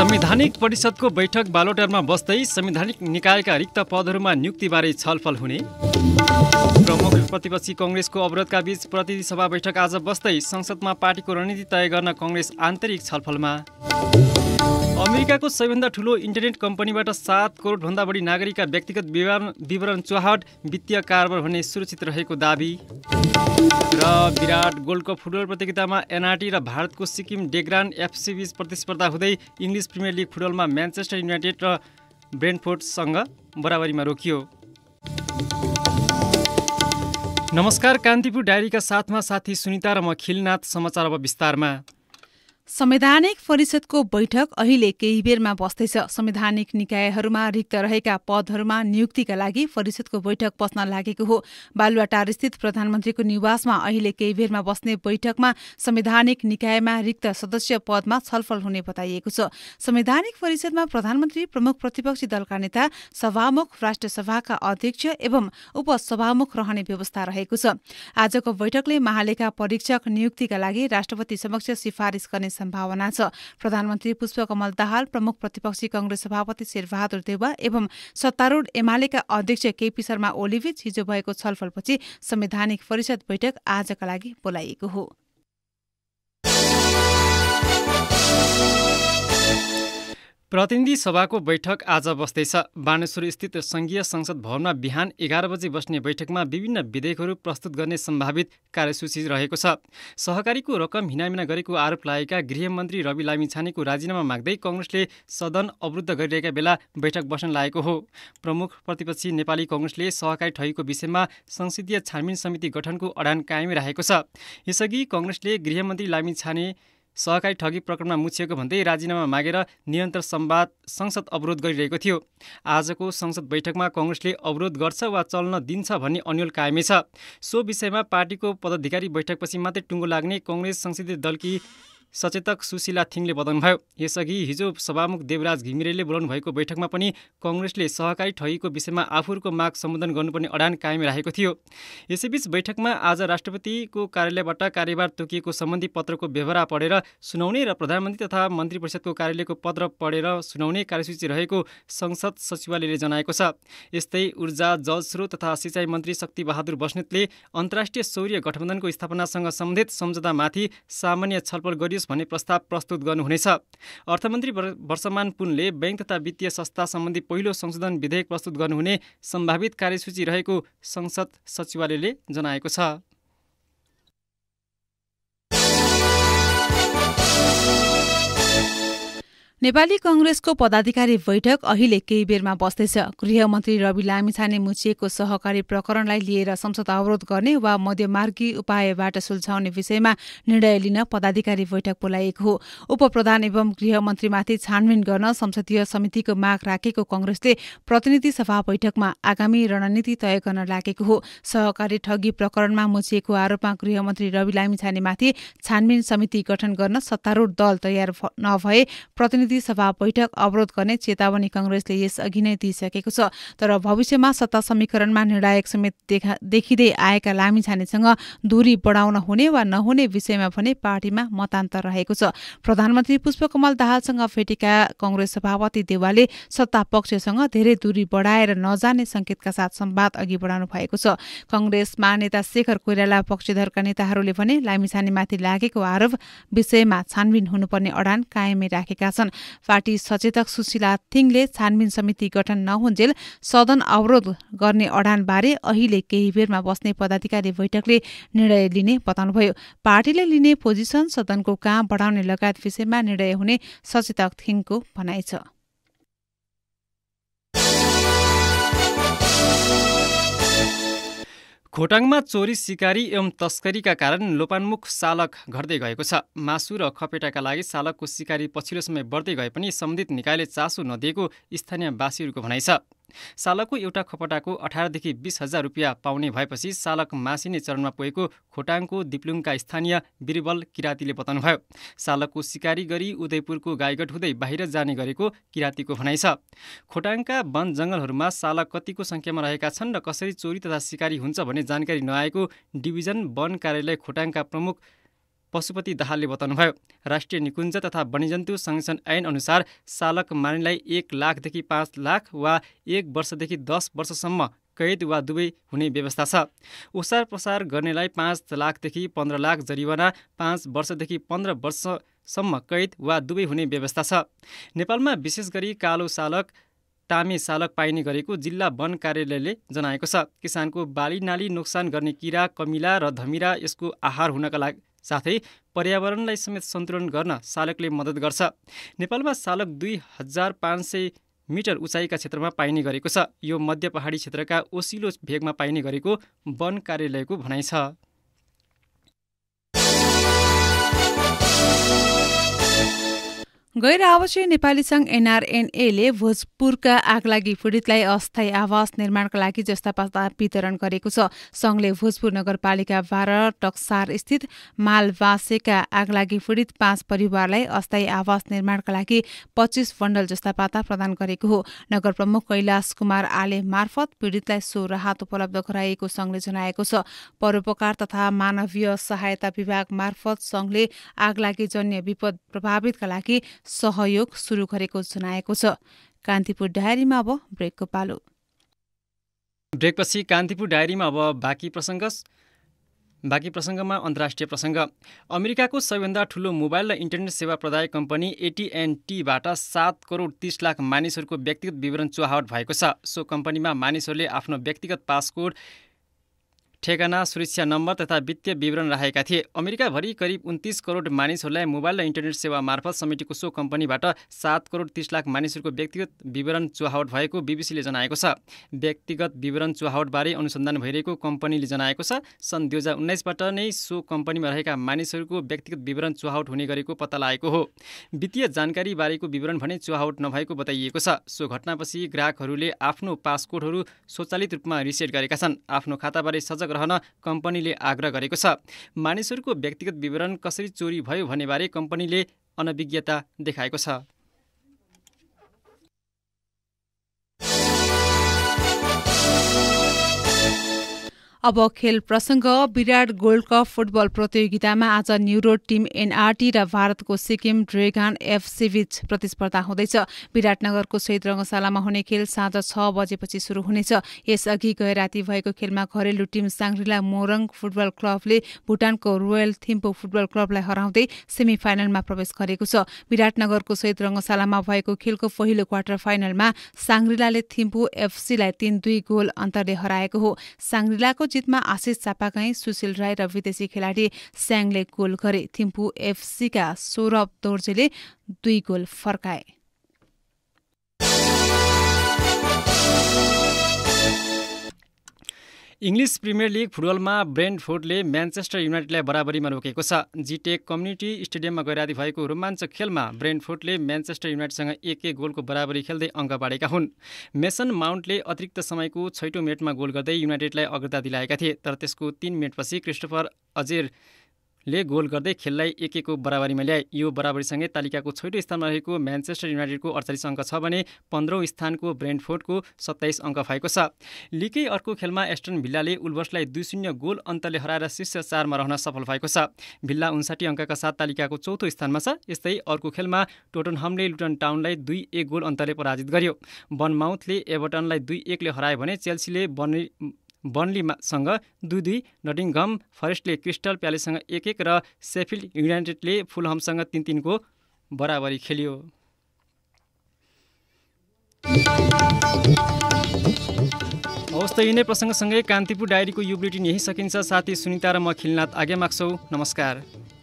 संवैधानिक परिषदको बैठक बालोटरमा बस्दै संवैधानिक निकायका रिक्त पदहरूमा नियुक्तिबारे छलफल हुने प्रमुख प्रतिपक्षी कङ्ग्रेसको अवरोधका बीच प्रतिनिधि सभा बैठक आज बस्दै संसदमा पार्टीको रणनीति तय गर्न कङ्ग्रेस आन्तरिक छलफलमा अमेरिकाको सबैभन्दा ठुलो इन्टरनेट कम्पनीबाट सात करोडभन्दा बढी नागरिकका व्यक्तिगत विवरण विवरण चुहाट वित्तीय कारोबार भने सुरक्षित रहेको दावी र विराट गोल्ड कप फुटबल प्रतियोगितामा एनआरटी र भारतको सिक्किम डेग्रान एफसीबीच प्रतिस्पर्धा हुँदै इङ्ग्लिस प्रिमियर लिग फुटबलमा म्यान्चेस्टर युनाइटेड र ब्रेन्डफोर्डसँग बराबरीमा रोकियो नमस्कार कान्तिपुर डायरीका साथमा साथी सुनिता र म खिलनाथ समाचार अब विस्तारमा संवैधानिक परिषदको बैठक अहिले केही बेरमा बस्दैछ संवैधानिक निकायहरूमा रिक्त रहेका पदहरूमा नियुक्तिका लागि परिषदको बैठक बस्न लागेको हो बालुवाटारस्थित प्रधानमन्त्रीको निवासमा अहिले केही बेरमा बस्ने बैठकमा संवैधानिक निकायमा रिक्त सदस्य पदमा छलफल हुने बताइएको छ संवैधानिक परिषदमा प्रधानमन्त्री प्रमुख प्रतिपक्षी दलका नेता सभामुख राष्ट्रसभाका अध्यक्ष एवं उपसभामुख रहने व्यवस्था रहेको छ आजको बैठकले महालेखा परीक्षक नियुक्तिका लागि राष्ट्रपति समक्ष सिफारिस गर्ने सम्भावना छ प्रधानमन्त्री पुष्पकमल दाहाल प्रमुख प्रतिपक्षी कंग्रेस सभापति शेरबहादुर देवा एवं सत्तारूढ़ एमालेका अध्यक्ष केपी शर्मा ओलीबीच हिजो भएको छलफलपछि संवैधानिक परिषद बैठक आजका लागि बोलाइएको हो प्रतिनिधि सभाको बैठक आज बस्दैछ बानेश्वरस्थित सङ्घीय संसद भवनमा बिहान एघार बजे बस्ने बैठकमा विभिन्न विधेयकहरू प्रस्तुत गर्ने सम्भावित कार्यसूची रहेको छ सहकारीको रकम हिनामिना गरेको आरोप लागेका गृहमन्त्री रवि लामिछानेको राजीनामा माग्दै कङ्ग्रेसले सदन अवरुद्ध गरिरहेका बेला बैठक बस्न लागेको हो प्रमुख प्रतिपक्षी नेपाली कङ्ग्रेसले सहकारी ठगीको विषयमा संसदीय छानबिन समिति गठनको अडान कायमै राखेको छ यसअघि कङ्ग्रेसले गृहमन्त्री लामिछाने सहकारी ठगी प्रकरणमा मुछिएको भन्दै राजीनामा मागेर निरन्तर सम्वाद संसद अवरोध गरिरहेको थियो आजको संसद बैठकमा कङ्ग्रेसले अवरोध गर्छ वा चल्न दिन्छ भन्ने अन्यल कायमै छ सो विषयमा पार्टीको पदाधिकारी बैठकपछि मात्रै टुङ्गो लाग्ने कङ्ग्रेस संसदीय दलकी सचेतक सुशीला थिङले बताउनुभयो यसअघि हिजो सभामुख देवराज घिमिरेले बोलाउनु भएको बैठकमा पनि कङ्ग्रेसले सहकारी ठगीको विषयमा आफूहरूको माग सम्बोधन गर्नुपर्ने अडान कायम राखेको थियो यसैबीच बैठकमा आज राष्ट्रपतिको कार्यालयबाट कार्यभार तोकिएको सम्बन्धी पत्रको व्यवहार पढेर सुनाउने र प्रधानमन्त्री तथा मन्त्री परिषदको कार्यालयको पत्र पढेर सुनाउने कार्यसूची रहेको संसद सचिवालयले जनाएको छ यस्तै ऊर्जा जलस्रोत तथा सिँचाइ मन्त्री शक्ति बहादुर बस्नेतले अन्तर्राष्ट्रिय सौर्य गठबन्धनको स्थापनासँग सम्बन्धित सम्झौतामाथि सामान्य छलफल गरियो गरियोस् भन्ने प्रस्ताव प्रस्तुत गर्नुहुनेछ अर्थमन्त्री वर्षमान पुनले ब्याङ्क तथा वित्तीय संस्था सम्बन्धी पहिलो संशोधन विधेयक प्रस्तुत गर्नुहुने सम्भावित कार्यसूची रहेको संसद सचिवालयले जनाएको छ नेपाली कंग्रेसको पदाधिकारी बैठक अहिले केही बेरमा बस्दैछ गृहमन्त्री रवि लामिछाने मुछिएको सहकारी प्रकरणलाई लिएर संसद अवरोध गर्ने वा मध्यमार्गी उपायबाट सुल्झाउने विषयमा निर्णय लिन पदाधिकारी बैठक बोलाइएको हो उपप्रधान एवं गृहमन्त्रीमाथि छानबिन गर्न संसदीय समितिको माग राखेको कंग्रेसले प्रतिनिधि सभा बैठकमा आगामी रणनीति तय गर्न लागेको हो सहकारी ठगी प्रकरणमा मुछिएको आरोपमा गृहमन्त्री रवि लामिछानेमाथि छानबिन समिति गठन गर्न सत्तारूढ़ दल तयार नभए प्रतिनिधि प्रतिनिधि सभा बैठक अवरोध गर्ने चेतावनी कङ्ग्रेसले यसअघि नै दिइसकेको छ तर भविष्यमा सत्ता समीकरणमा निर्णायक समेत देखा देखिँदै आएका लामिछानेसँग दूरी बढाउन हुने वा नहुने विषयमा भने पार्टीमा मतान्तर रहेको छ प्रधानमन्त्री पुष्पकमल दाहालसँग भेटेका कङ्ग्रेस सभापति देवालले सत्ता पक्षसँग धेरै दूरी बढाएर नजाने सङ्केतका साथ संवाद अघि बढाउनु भएको छ कङ्ग्रेसमा नेता शेखर कोइराला पक्षधरका नेताहरूले भने लामिछानेमाथि लागेको आरोप विषयमा छानबिन हुनुपर्ने अडान कायमै राखेका छन् पार्टी सचेतक सुशीला थिङले छानबिन समिति गठन नहुन्जेल सदन अवरोध गर्ने अडानबारे अहिले केही बेरमा बस्ने पदाधिकारी बैठकले निर्णय लिने बताउनुभयो पार्टीले लिने पोजिसन सदनको काम बढाउने लगायत विषयमा निर्णय हुने सचेतक थिङको भनाइ छ खोटाङमा चोरी सिकारी एवं तस्करीका कारण लोपान्मुख सालक घट्दै गएको छ मासु र खपेटाका लागि सालकको सिकारी पछिल्लो समय बढ्दै गए पनि सम्बन्धित निकायले चासो नदिएको स्थानीयवासीहरूको भनाइ छ सालकको एउटा खपटाको अठारदेखि बिस हजार रुपियाँ पाउने भएपछि सालक मासिने चरणमा पुगेको खोटाङको दिप्लुङका स्थानीय बिरबल किरातीले बताउनुभयो सालकको सिकारी गरी उदयपुरको गाईगढ हुँदै बाहिर जाने गरेको किरातीको भनाइ छ खोटाङका वन जङ्गलहरूमा सालक कतिको सङ्ख्यामा रहेका छन् र कसरी चोरी तथा सिकारी हुन्छ भन्ने जानकारी नआएको डिभिजन वन कार्यालय खोटाङका प्रमुख पशुपति दाहालले बताउनुभयो राष्ट्रिय निकुञ्ज तथा वन्यजन्तु संरक्षण ऐन अनुसार चालक मानिलाई एक लाखदेखि पाँच लाख वा एक वर्षदेखि दस वर्षसम्म कैद वा दुवै हुने व्यवस्था छ ओसार प्रसार गर्नेलाई पाँच लाखदेखि पन्ध्र लाख जरिवाना पाँच वर्षदेखि पन्ध्र वर्षसम्म कैद वा दुवै हुने व्यवस्था छ नेपालमा विशेष गरी कालो सालक टामे सालक पाइने गरेको जिल्ला वन कार्यालयले जनाएको छ किसानको बाली नाली नोक्सान गर्ने किरा कमिला र धमिरा यसको आहार हुनका लागि साथै पर्यावरणलाई समेत सन्तुलन गर्न सालकले मद्दत गर्छ नेपालमा सालक दुई हजार पाँच सय मिटर उचाइका क्षेत्रमा पाइने गरेको छ यो मध्य पहाडी क्षेत्रका ओसिलो भेगमा पाइने गरेको वन कार्यालयको भनाइ छ गैर आवासीय नेपाली सङ्घ एनआरएनएले भोजपुरका आगलागी पीडितलाई अस्थायी आवास निर्माणका लागि जस्ता पस्ता वितरण गरेको छ सङ्घले भोजपुर नगरपालिका बाह्र टक्सार स्थित मालवासेका आगलागी पीडित पाँच परिवारलाई अस्थायी आवास निर्माणका लागि पच्चिस बण्डल जस्ता पाता प्रदान गरेको हो नगर प्रमुख कैलाश कुमार आले मार्फत पीडितलाई सो राहत उपलब्ध गराएको सङ्घले जनाएको छ परोपकार तथा मानवीय सहायता विभाग मार्फत सङ्घले आगलागीजन्य विपद प्रभावितका लागि सहयोग सुरु गरेको जनाएको छ कान्तिपुर डायरीमा अब ब्रेकको पालो ब्रेकपछि कान्तिपुर डायरीमा अब बाँकी प्रसङ्ग बाँकी प्रसङ्गमा अन्तर्राष्ट्रिय प्रसङ्ग अमेरिकाको सबैभन्दा ठुलो मोबाइल र इन्टरनेट सेवा प्रदायक कम्पनी एटिएनटीबाट सात करोड तिस लाख मानिसहरूको व्यक्तिगत विवरण चुहावट भएको छ सो कम्पनीमा मानिसहरूले आफ्नो व्यक्तिगत पासकोड ठेगाना सुरक्षा नम्बर तथा वित्तीय विवरण राखेका थिए अमेरिकाभरि करिब उन्तिस करोड मानिसहरूलाई मोबाइल र इन्टरनेट सेवा मार्फत समेटेको सो कम्पनीबाट सात करोड तिस लाख मानिसहरूको व्यक्तिगत विवरण चुहावट भएको बिबिसीले जनाएको छ व्यक्तिगत विवरण चुहावटबारे अनुसन्धान भइरहेको कम्पनीले जनाएको छ सन् दुई हजार उन्नाइसबाट नै सो कम्पनीमा रहेका मानिसहरूको व्यक्तिगत विवरण चुहावट हुने गरेको पत्ता लागेको हो वित्तीय जानकारीबारेको विवरण भने चुहावट नभएको बताइएको छ सो घटनापछि ग्राहकहरूले आफ्नो पासकोडहरू स्वचालित रूपमा रिसेट गरेका छन् आफ्नो खाताबारे सजग रहन कम्पनीले आग्रह गरेको छ मानिसहरूको व्यक्तिगत विवरण कसरी चोरी भयो भन्नेबारे कम्पनीले अनभिज्ञता देखाएको छ अब खेल प्रसंग विराट गोल्ड कप फुटबल प्रतियोगितामा आज न्युरोड टिम एनआरटी र भारतको सिक्किम ड्रेगान एफसीबीच प्रतिस्पर्धा हुँदैछ विराटनगरको शहीद रङ्गशालामा हुने खेल साँझ छ बजेपछि सुरु हुनेछ यसअघि गए राति भएको खेलमा घरेलु टिम साङ्ग्रिला मोरङ फुटबल क्लबले भुटानको रोयल थिम्पू फुटबल क्लबलाई हराउँदै सेमी फाइनलमा प्रवेश गरेको छ विराटनगरको शहीद रङ्गशालामा भएको खेलको पहिलो क्वार्टर फाइनलमा साङ्रिलाले थिम्पू एफसीलाई तीन दुई गोल अन्तरले हराएको हो साङ्ग्रिलाको जितमा आशिष चापागाई सुशील राई र विदेशी खेलाडी स्याङले गोल गरे थिम्पू एफसीका सौरभ दोर्जेले दुई गोल फर्काए इङ्ग्लिस प्रिमियर लिग फुटबलमा ब्रेन्डफोर्डले म्यान्चेस्टर युनाइटेडलाई बराबरीमा रोकेको छ जिटेक कम्युनिटी स्टेडियममा गएर भएको रोमाञ्चक खेलमा ब्रेन्डफोर्डले म्यान्चेस्टर युनाइटेडसँग एक एक गोलको बराबरी खेल्दै अङ्क बाँडेका हुन् मेसन माउन्टले अतिरिक्त समयको छैटौँ मेटमा गोल गर्दै युनाइटेडलाई अग्रता दिलाएका थिए तर त्यसको तिन मिनटपछि क्रिस्टोफर अजेर ले गोल गर्दै खेललाई एक एकको बराबरीमा ल्याए यो बराबरीसँगै तालिकाको छैटौँ स्थानमा रहेको म्यान्चेस्टर युनाइटेडको अडचालिस अङ्क छ भने पन्ध्रौँ स्थानको ब्रेन्डफोर्डको सत्ताइस अङ्क भएको छ लिकै अर्को खेलमा एस्टन भिल्लाले उल्बर्सलाई दुई शून्य गोल अन्तरले हराएर शीर्ष चारमा रहन सफल भएको छ भिल्ला उन्साठी अङ्कका साथ तालिकाको चौथो स्थानमा छ यस्तै अर्को खेलमा टोटनहमले लुटन टाउनलाई दुई एक गोल अन्तरले पराजित गर्यो बनमाउथले एभर्टनलाई दुई एकले हरायो भने चेल्सीले बर्नी बर्नलीसँग दुई दुई नटिङघम फरेस्टले क्रिस्टल प्यालेससँग एक एक र सेफिल्ड युनाइटेडले फुलहमसँग तिन तिनको बराबरी खेल्यो हवस् त यिनै प्रसङ्गसँगै कान्तिपुर डायरीको यो बुलेटिन यहीँ सकिन्छ साथी सुनिता र म खिलनाथ आज्ञा माग्छौँ नमस्कार